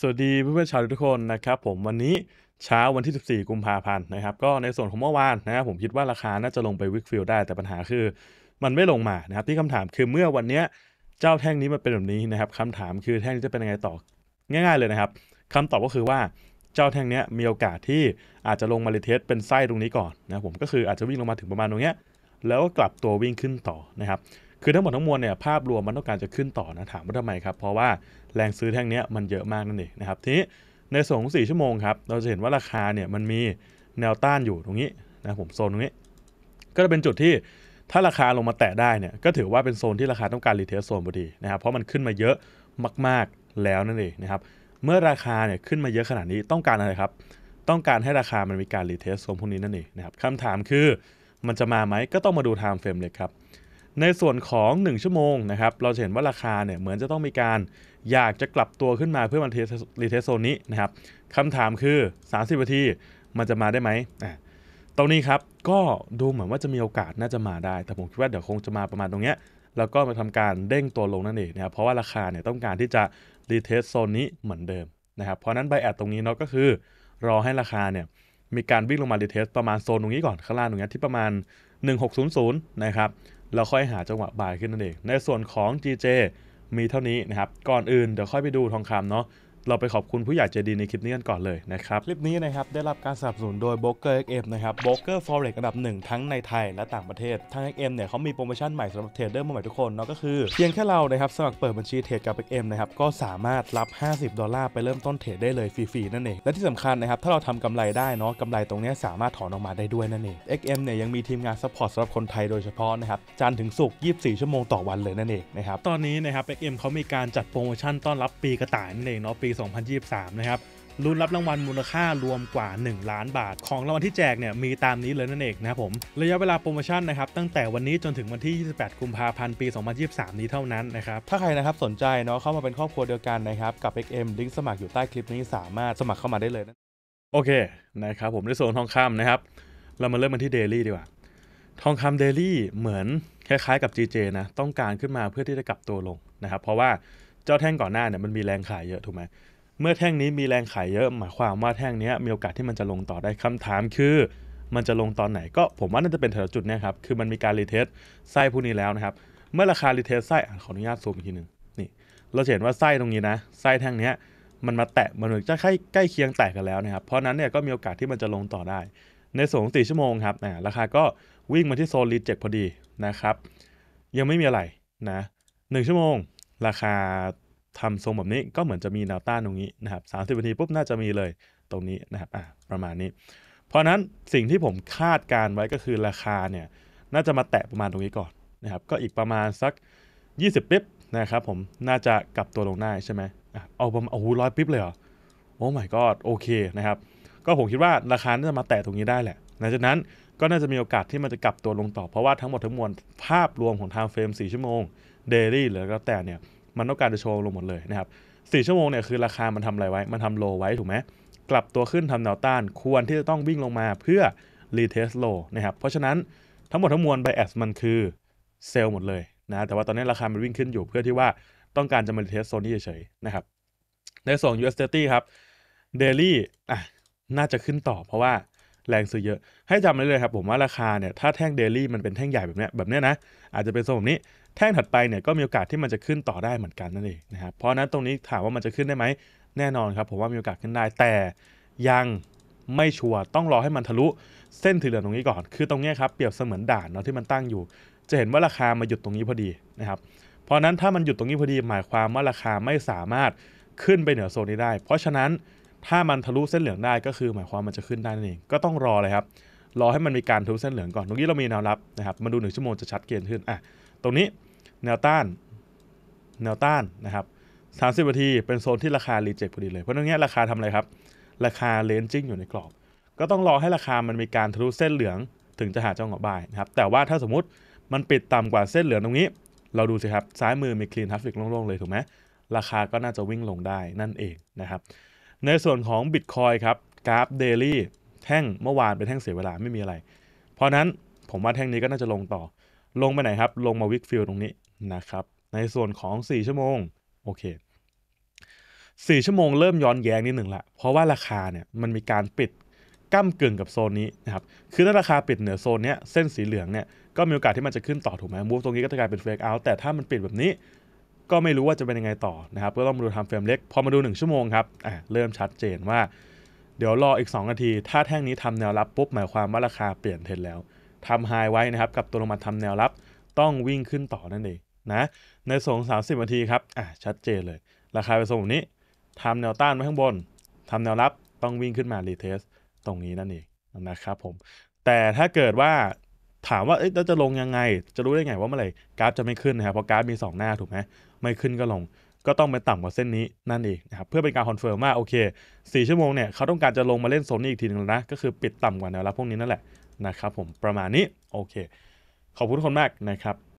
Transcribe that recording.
สวัสดีเพื่อนๆชาวทุกคนนะครับผมวันนี้เช้าวันที่ 14 กุมภาพันธ์นะครับก็ในส่วนของเมื่อวานนะครับผมคิดว่าราคาน่าจะลงไปวิกฟิลได้แต่ปัญหาคือ มันไม่ลงมานะครับ ที่คำถามคือเมื่อวันเนี้ยเจ้าแท่งนี้มันเป็นแบบนี้นะครับคำถามคือแท่งนี้จะเป็นยังไงต่อง่ายๆเลยนะครับคำตอบก็คือว่าเจ้าแท่งนี้มีโอกาสที่อาจจะลงมาเลเทสเป็นไส้ตรงนี้ก่อนนะผมก็คืออาจจะวิ่งลงมาถึงประมาณตรงเนี้ย แล้วก็กลับตัววิ่งขึ้นต่อนะครับคือทั้งหมดทั้งมวลเนี่ยภาพรวมมันต้องการจะขึ้นต่อนะถามว่าทำไมครับ เพราะว่าแรงซื้อแท่งนี้มันเยอะมากนั่นเองนะครับทีนี้ในส่วนของ4 ชั่วโมงครับ เราจะเห็นว่าราคาเนี่ยมันมีแนวต้านอยู่ตรงนี้นะผมโซนตรงนี้ ก็จะเป็นจุดที่ถ้าราคาลงมาแตะได้เนี่ยก็ถือว่าเป็นโซนที่ราคาต้องการรีเทสโซนพอดีนะครับเพราะมันขึ้นมาเยอะมาก ๆแล้วนั่นเองนะครับเมื่อราคาเนี่ยขึ้นมาเยอะขนาดนี้ต้องการอะไรครับ ต้องการให้ราคามันมีการรีเทสโซนพวกนี้นั่นเองนะครับคำถามคือมันจะมาไหมก็ต้องมาดูไทม์เฟรมเลยครับในส่วนของ 1 ชั่วโมงนะครับ เราจะเห็นว่าราคาเนี่ยเหมือนจะต้องมีการอยากจะกลับตัวขึ้นมาเพื่อมันรีเทสโซนนี้นะครับคำถามคือ 30นาทีมันจะมาได้ไหมตรงนี้ครับก็ดูเหมือนว่าจะมีโอกาส น่าจะมาได้แต่ผมคิดว่าเดี๋ยวคงจะมาประมาณตรงเนี้ยแล้วก็มาทำการเด้งตัวลงนั่นเองนะครับเพราะว่าราคาเนี่ยต้องการที่จะรีเทสโซนนี้เหมือนเดิมนะครับเพราะนั้นใบแอดตรงนี้เนาะก็คือ รอให้ราคาเนี่ยมีการวิ่งลงมารีเทสประมาณโซนตรงนี้ก่อนข้างล่างตรงนี้ที่ประมาณ 1600นะครับแล้วค่อยหาจังหวะบ่ายขึ้นนั่นเอง ในส่วนของ GJ มีเท่านี้นะครับ ก่อนอื่นเดี๋ยวค่อยไปดูทองคำเนาะเราไปขอบคุณผู้ใหญ่ใจดีในคลิปนี้กันก่อนเลยนะครับ คลิปนี้นะครับ ได้รับการสนับสนุนโดย b r o k e r XM นะครับโบเกอร์ฟอเรกอันดับหนึ่งทั้งในไทยและต่างประเทศทาง XM เนี่ยเขามีโปรโมชั่นใหม่สำหรับเทรดเดอร์ใหม่ทุกคน เนาะก็คือเพียงแค่เรานะครับ สมัครเปิดบัญชีเทรดกับ XM นะครับ ก็สามารถรับ 50 ดอลลาร์ไปเริ่มต้นเทรดได้เลยฟรีๆนั่นเองและที่สำคัญนะครับถ้าเราทำกำไรได้เนาะกำไรตรงนี้สามารถถอนออกมาได้ด้วยนั่นเอง XM เนี่ยยังมีทีมงานซัพพอร์ตสำหรับคนไทยโดยเฉพาะนะครับจันถึงศุกร์24 ชั่วโมงต่อวันเลยนั่นเองนะครับตอนนี้นะครับ XM เขามีการจัดโปรโมชั่นต้อนรับปีกระต่ายนั่นเองเนาะปี2023 นะครับ ลุ้นรับรางวัลมูลค่ารวมกว่า 1 ล้านบาท ของรางวัลที่แจกเนี่ย มีตามนี้เลยนั่นเองนะครับผม ระยะเวลาโปรโมชั่นนะครับ ตั้งแต่วันนี้จนถึงวันที่ 28 กุมภาพันธ์ปี 2023 นี้เท่านั้นนะครับ ถ้าใครนะครับสนใจเนาะเข้ามาเป็นครอบครัวเดียวกันนะครับ กับ XM ลิงก์สมัครอยู่ใต้คลิปนี้สามารถสมัครเข้ามาได้เลยนะโอเคนะครับ ผมในโซนทองคำนะครับ เรามาเริ่มกันที่เดลี่ดีกว่า ทองคำเดลี่เหมือนคล้ายๆ กับ GJ นะต้องการขึ้นมาเพื่อที่จะกลับตัวลงนะครับ เพราะว่าเจ้าแท่ง ก่อนหน้าเนี่ยมันมีแรงขายเยอะถูกไหมเมื่อแท่งนี้มีแรงขายเยอะหมายความว่าแท่งนี้มีโอกาสที่มันจะลงต่อได้คำถาม คือ มันจะลงตอนไหน ก็ผมว่าน่าจะเป็นแถวจุดนี้ครับ คือมันมีการรีเทสไส้พวกนี้แล้วนะครับ เมื่อราคารีเทสไส้ขออนุญาตซูมอีกทีหนึ่งนี่เราเห็นว่าไส้ตรงนี้นะไส้แท่งนี้มันมาแตะมันเหมือนจะใกล้ใกล้เคียงแตกกันแล้วนะครับเพราะนั้นเนี่ยก็มีโอกาสที่มันจะลงต่อได้ ในส่วนของสี่ชั่วโมงครับนะราคาก็วิ่งมาที่โซนรีเจ็คพอดีนะครับยังไม่มีอะไรนะหนึ่งชั่วโมงราคาทำทรงแบบนี้ก็เหมือนจะมีแนวต้านตรงนี้นะครับสามสิบนาทีปุ๊บน่าจะมีเลยตรงนี้นะครับ อ่าประมาณนี้ เพราะนั้นสิ่งที่ผมคาดการไว้ก็คือราคาเนี่ยน่าจะมาแตะประมาณตรงนี้ก่อนนะครับก็อีกประมาณสัก20ปิ๊บนะครับผมน่าจะกลับตัวลงได้ใช่ไหมเอาประมาณโอ้โหร้อยปิ๊บเลยเหรอโอ้ my god โอเคนะครับก็ผมคิดว่าราคาน่าจะมาแตะตรงนี้ได้แหละหลังจากนั้นก็น่าจะมีโอกาสที่มันจะกลับตัวลงต่อ เพราะว่าทั้งหมดทั้งมวลภาพรวมของท i m เฟรม m 4ชั่วโมงเดลี่หรือก็แต่เนี่ยมันต้องการจะโชว์ลงหมดเลยนะครับสี่ชั่วโมงเนี่ยคือราคามันทำอะไรไว้ มันทำโลไว้ ถูกไหมกลับตัวขึ้นทำแนวต้านควรที่จะต้องวิ่งลงมาเพื่อรีเทสโลนะครับ เพราะฉะนั้นทั้งหมดทั้งมวลไบแอสมันคือเซลล์หมดเลยนะ แต่ว่าตอนนี้ราคามันวิ่งขึ้นอยู่เพื่อที่ว่าต้องการจะมารีเทสโซนนี้เฉยๆนะครับ ในส่วน US ี้ครับ Daily อ่ะน่าจะขึ้นต่อเพราะว่าแรงซื้อเยอะ ให้จำไว้เลยครับผมว่าราคาเนี่ยถ้าแท่งเดลี่มันเป็นแท่งใหญ่แบบเนี้ยแบบเนี้ยนะอาจจะเป็นโซนแบบนี้แท่งถัดไปเนี่ยก็มีโอกาสที่มันจะขึ้นต่อได้เหมือนกันนั่นเองนะครับ เพราะนั้นตรงนี้ถามว่ามันจะขึ้นได้ไหม แน่นอนครับผมว่ามีโอกาสขึ้นได้ แต่ยังไม่ชัวร์ต้องรอให้มันทะลุเส้นถือเหลืองตรงนี้ก่อน คือตรงนี้ครับเปรียบเสมือนด่านเนาะที่มันตั้งอยู่ จะเห็นว่าราคามาหยุดตรงนี้พอดีนะครับ เพราะนั้นถ้ามันหยุดตรงนี้พอดีหมายความว่าราคาไม่สามารถขึ้นไปเหนือโซนนี้ได้ เพราะฉะนั้นถ้ามันทะลุเส้นเหลืองได้ก็คือหมายความมันจะขึ้นได้นั่นเอง ก็ต้องรอเลยครับ รอให้มันมีการทะลุเส้นเหลืองก่อนตรงนี้เรามีแนวรับนะครับ มาดูหนึ่งชั่วโมงจะชัดเจนขึ้นอ่ะตรงนี้แนวต้าน แนวต้านนะครับสามสิบนาทีเป็นโซนที่ราคา รีเจ็คพอดีเลย เพราะตรงนี้ราคาทำอะไรครับ ราคาเลนจิ้งอยู่ในกรอบ ก็ต้องรอให้ราคามันมีการทะลุเส้นเหลือง ถึงจะหาจังหวะบ่ายนะครับ แต่ว่าถ้าสมมติมันปิดต่ำกว่าเส้นเหลืองตรงนี้ เราดูสิครับ ซ้ายมือมีคลีนทัฟฟิกโล่งๆ เลยถูกไหม ราคาก็น่าจะวิ่งลงได้นั่นเองนะครับ ในส่วนของ Bitcoin ครับ กราฟเดลี่แท่งเมื่อวานเป็นแท่งเสียเวลาไม่มีอะไร เพราะนั้นผมว่าแท่งนี้ก็น่าจะลงต่อ ลงไปไหนครับ ลงมาวิกฟิลตรงนี้นะครับ ในส่วนของ 4 ชั่วโมง โอเคสี่ชั่วโมงเริ่มย้อนแย้งนิดหนึ่งละ เพราะว่าราคาเนี่ยมันมีการปิด ก้ามกึ่งกับโซนนี้นะครับ คือถ้าราคาปิดเหนือโซนเนี้ยเส้นสีเหลืองเนี่ยก็มีโอกาสที่มันจะขึ้นต่อถูกไหมมูฟตรงนี้ก็จะกลายเป็นเฟกเอาแต่ถ้ามันปิดแบบนี้ ก็ไม่รู้ว่าจะเป็นยังไงต่อนะครับก็ต้องมาดูทำเฟรมเล็กพอมาดู1ชั่วโมงครับอ่ะเริ่มชัดเจนว่าเดี๋ยวรออีก 2 นาที ถ้าแท่งนี้ทำแนวรับปุ๊บหมายความว่าราคาเปลี่ยนเทรนแล้วทำไฮไว้นะครับกับตัวลงมาทำแนวรับต้องวิ่งขึ้นต่อนั่นเองนะ ในส่วน30นาทีครับ อ่ะชัดเจนเลย ราคาไปส่งแบบนี้ทำแนวต้านไว้ข้างบนทำแนวรับต้องวิ่งขึ้นมารีเทสตรงนี้นั่นเองนะครับผม แต่ถ้าเกิดว่า ถามว่าเอ๊ะจะลงยังไงจะรู้ได้ไงว่าเมื่อไหร่กราฟจะไม่ขึ้นนะครับ เพราะกราฟมี 2 หน้าถูกไหมไม่ขึ้นก็ลง ก็ต้องไปต่ำกว่าเส้นนี้นั่นเองนะครับ เพื่อเป็นการคอนเฟิร์มว่าโอเค4 ชั่วโมงเนี่ยเขาต้องการจะลงมาเล่นโซนนี้อีกทีนึงนะก็คือปิดต่ำกว่าแนวรับพวกนี้นั่นแหละนะครับผมประมาณนี้โอเคขอบคุณทุกคนมากนะครับ